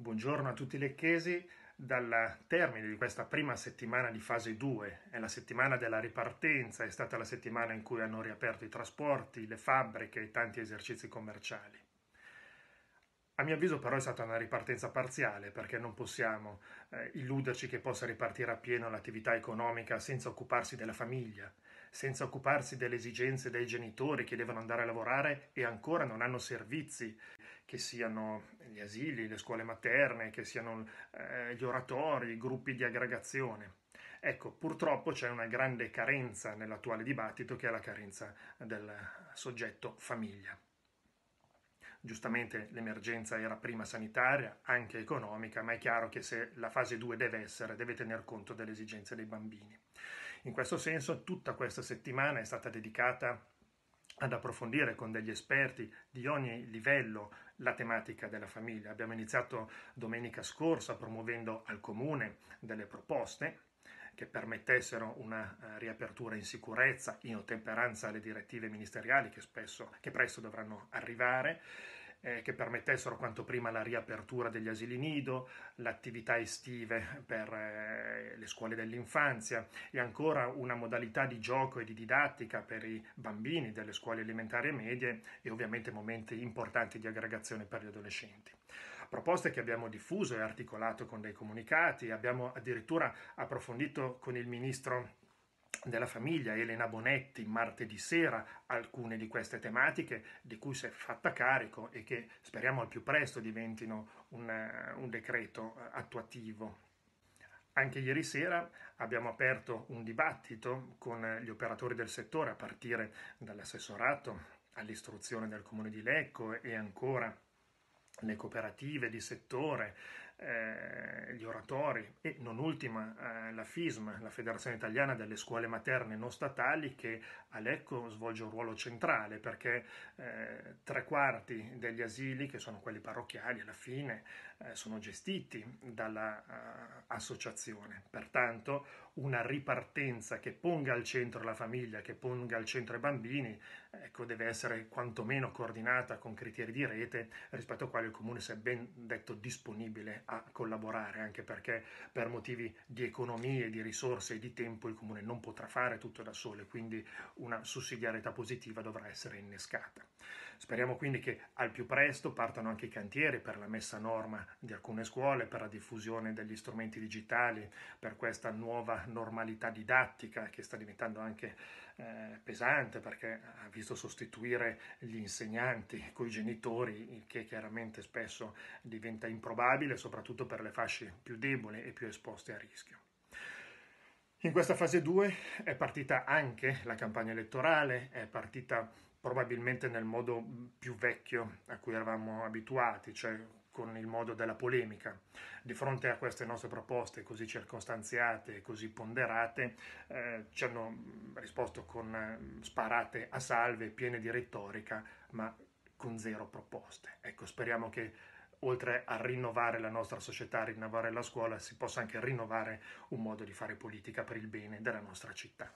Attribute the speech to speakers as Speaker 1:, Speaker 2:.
Speaker 1: Buongiorno a tutti i lecchesi. Dal termine di questa prima settimana di fase 2, è la settimana della ripartenza, è stata la settimana in cui hanno riaperto i trasporti, le fabbriche e tanti esercizi commerciali. A mio avviso però è stata una ripartenza parziale perché non possiamo eh, illuderci che possa ripartire appieno l'attività economica senza occuparsi della famiglia, senza occuparsi delle esigenze dei genitori che devono andare a lavorare e ancora non hanno servizi che siano gli asili, le scuole materne, che siano eh, gli oratori, i gruppi di aggregazione. Ecco, purtroppo c'è una grande carenza nell'attuale dibattito che è la carenza del soggetto famiglia. Giustamente l'emergenza era prima sanitaria, anche economica, ma è chiaro che se la fase 2 deve essere, deve tener conto delle esigenze dei bambini. In questo senso tutta questa settimana è stata dedicata ad approfondire con degli esperti di ogni livello la tematica della famiglia. Abbiamo iniziato domenica scorsa promuovendo al comune delle proposte che permettessero una eh, riapertura in sicurezza in ottemperanza alle direttive ministeriali che, spesso, che presto dovranno arrivare eh, che permettessero quanto prima la riapertura degli asili nido, l'attività estive per eh, le scuole dell'infanzia e ancora una modalità di gioco e di didattica per i bambini delle scuole elementari e medie e ovviamente momenti importanti di aggregazione per gli adolescenti proposte che abbiamo diffuso e articolato con dei comunicati, abbiamo addirittura approfondito con il ministro della famiglia Elena Bonetti martedì sera alcune di queste tematiche di cui si è fatta carico e che speriamo al più presto diventino un, eh, un decreto eh, attuativo. Anche ieri sera abbiamo aperto un dibattito con eh, gli operatori del settore a partire dall'assessorato all'istruzione del comune di Lecco e ancora le cooperative di settore, eh, gli oratori e non ultima eh, la FISM, la Federazione Italiana delle Scuole Materne Non Statali, che a Lecco svolge un ruolo centrale perché eh, tre quarti degli asili, che sono quelli parrocchiali, alla fine eh, sono gestiti dall'associazione. Eh, Pertanto una ripartenza che ponga al centro la famiglia, che ponga al centro i bambini, ecco, deve essere quantomeno coordinata con criteri di rete rispetto a quali il comune si è ben detto disponibile a collaborare, anche perché per motivi di economie, di risorse e di tempo il comune non potrà fare tutto da solo e quindi una sussidiarietà positiva dovrà essere innescata. Speriamo quindi che al più presto partano anche i cantieri per la messa a norma di alcune scuole, per la diffusione degli strumenti digitali, per questa nuova normalità didattica che sta diventando anche eh, pesante perché ha visto sostituire gli insegnanti con i genitori, il che chiaramente spesso diventa improbabile, soprattutto soprattutto per le fasce più deboli e più esposte a rischio. In questa fase 2 è partita anche la campagna elettorale, è partita probabilmente nel modo più vecchio a cui eravamo abituati, cioè con il modo della polemica. Di fronte a queste nostre proposte così circostanziate e così ponderate, eh, ci hanno risposto con eh, sparate a salve, piene di retorica, ma con zero proposte. Ecco, speriamo che oltre a rinnovare la nostra società, rinnovare la scuola, si possa anche rinnovare un modo di fare politica per il bene della nostra città.